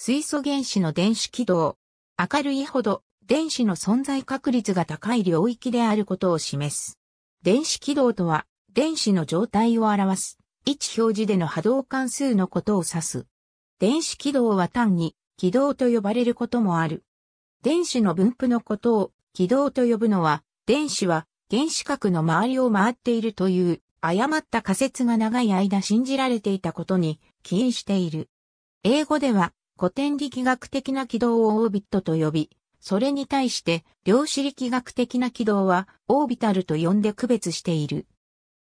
水素原子の電子軌道。明るいほど電子の存在確率が高い領域であることを示す。電子軌道とは電子の状態を表す。位置表示での波動関数のことを指す。電子軌道は単に軌道と呼ばれることもある。電子の分布のことを軌道と呼ぶのは、電子は原子核の周りを回っているという誤った仮説が長い間信じられていたことに起因している。英語では古典力学的な軌道をオービットと呼び、それに対して量子力学的な軌道はオービタルと呼んで区別している。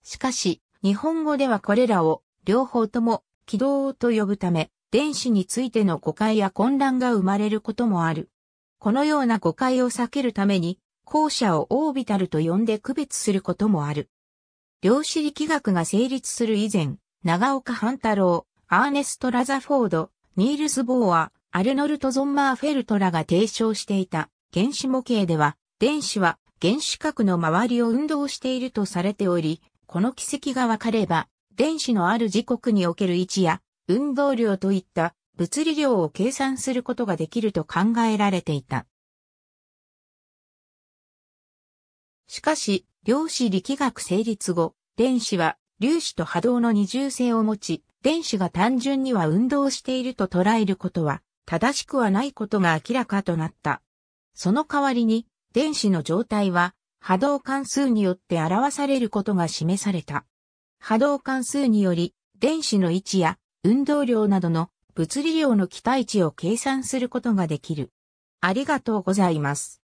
しかし、日本語ではこれらを両方とも軌道と呼ぶため、電子についての誤解や混乱が生まれることもある。このような誤解を避けるために、後者をオービタルと呼んで区別することもある。量子力学が成立する以前、長岡半太郎、アーネスト・ラザフォード、ニールス・ボーは、アルノルト・ゾンマーフェルトらが提唱していた原子模型では、電子は原子核の周りを運動しているとされており、この軌跡がわかれば、電子のある時刻における位置や運動量といった物理量を計算することができると考えられていた。しかし、量子力学成立後、電子は粒子と波動の二重性を持ち、電子が単純には運動していると捉えることは正しくはないことが明らかとなった。その代わりに電子の状態は波動関数によって表されることが示された。波動関数により電子の位置や運動量などの物理量の期待値を計算することができる。ありがとうございます。